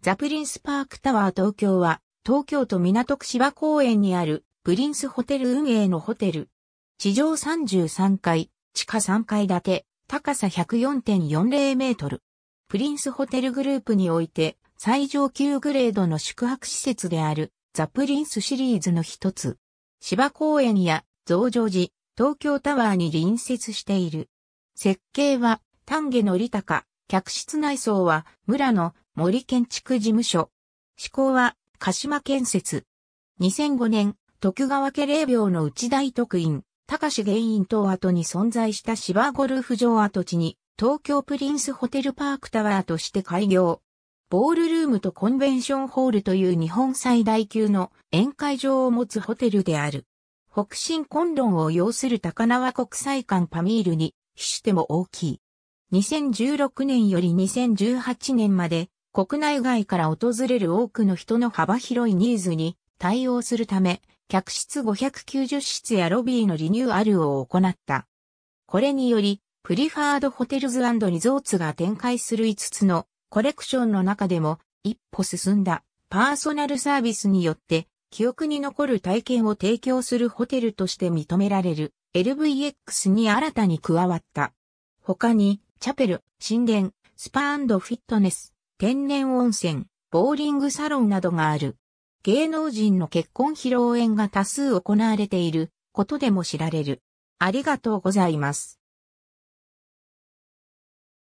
ザプリンスパークタワー東京は、東京都港区芝公園にある、プリンスホテル運営のホテル。地上33階、地下3階建て、高さ104.40メートル。プリンスホテルグループにおいて、最上級グレードの宿泊施設である、ザプリンスシリーズの一つ。芝公園や増上寺、東京タワーに隣接している。設計は、丹下のりたか、客室内装は村の森建築事務所。施工は鹿島建設。2005年、徳川家霊廟の内大徳院、高志原院等跡に存在した芝ゴルフ場跡地に、東京プリンスホテルパークタワーとして開業。ボールルームとコンベンションホールという日本最大級の宴会場を持つホテルである。北進コンロンを要する高輪国際館パミールに、比しても大きい。2016年より2018年まで国内外から訪れる多くの人の幅広いニーズに対応するため、客室590室やロビーのリニューアルを行った。これにより、プリファードホテルズリゾーツが展開する5つのコレクションの中でも一歩進んだパーソナルサービスによって記憶に残る体験を提供するホテルとして認められる LVX に新たに加わった。他にチャペル、神殿、スパフィットネス、天然温泉、ボーリングサロンなどがある。芸能人の結婚披露宴が多数行われていることでも知られる。ありがとうございます。